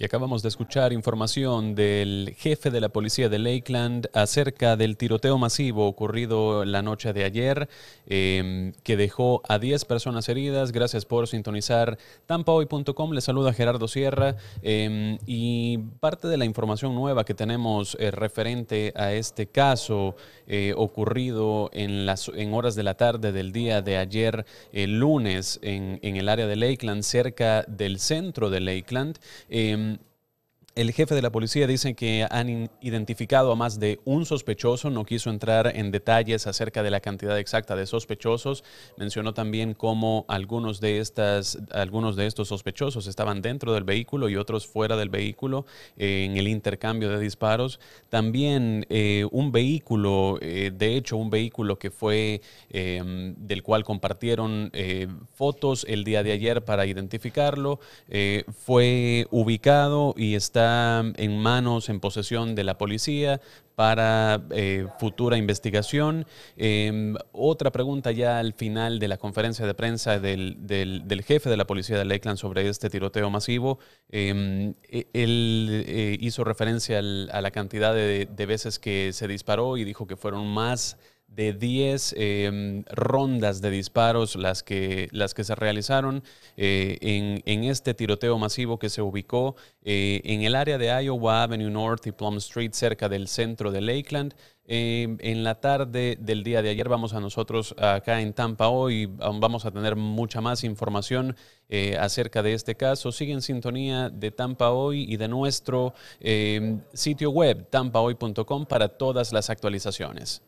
Y acabamos de escuchar información del jefe de la policía de Lakeland acerca del tiroteo masivo ocurrido la noche de ayer, em, que dejó a 10 personas heridas. Gracias por sintonizar tampahoy.com. Les saluda Gerardo Sierra. Em, y parte de la información nueva que tenemos eh, referente a este caso eh, ocurrido en, las, en horas de la tarde del día de ayer, el lunes, en, en el área de Lakeland, cerca del centro de Lakeland em, el jefe de la policía dice que han identificado a más de un sospechoso, no quiso entrar en detalles acerca de la cantidad exacta de sospechosos, mencionó también cómo algunos de, estas, algunos de estos sospechosos estaban dentro del vehículo y otros fuera del vehículo eh, en el intercambio de disparos. También eh, un vehículo, eh, de hecho un vehículo que fue em, del cual compartieron fotos el día de ayer para identificarlo, fue ubicado y está en manos, en posesión de la policía para eh, futura investigación. Em, otra pregunta ya al final de la conferencia de prensa del, jefe de la policía de Lakeland sobre este tiroteo masivo. Em, e, él eh, hizo referencia a la cantidad de veces que se disparó y dijo que fueron más de 10 em, rondas de disparos las que, las que se realizaron eh, en, este tiroteo masivo que se ubicó eh, en el área de Iowa Avenue North y Plum Street cerca del centro de Lakeland. Em, en la tarde del día de ayer vamos a nosotros acá en Tampa hoy, vamos a tener mucha más información eh, acerca de este caso. Sigue en sintonía de Tampa hoy y de nuestro em, sitio web tampahoy.com para todas las actualizaciones.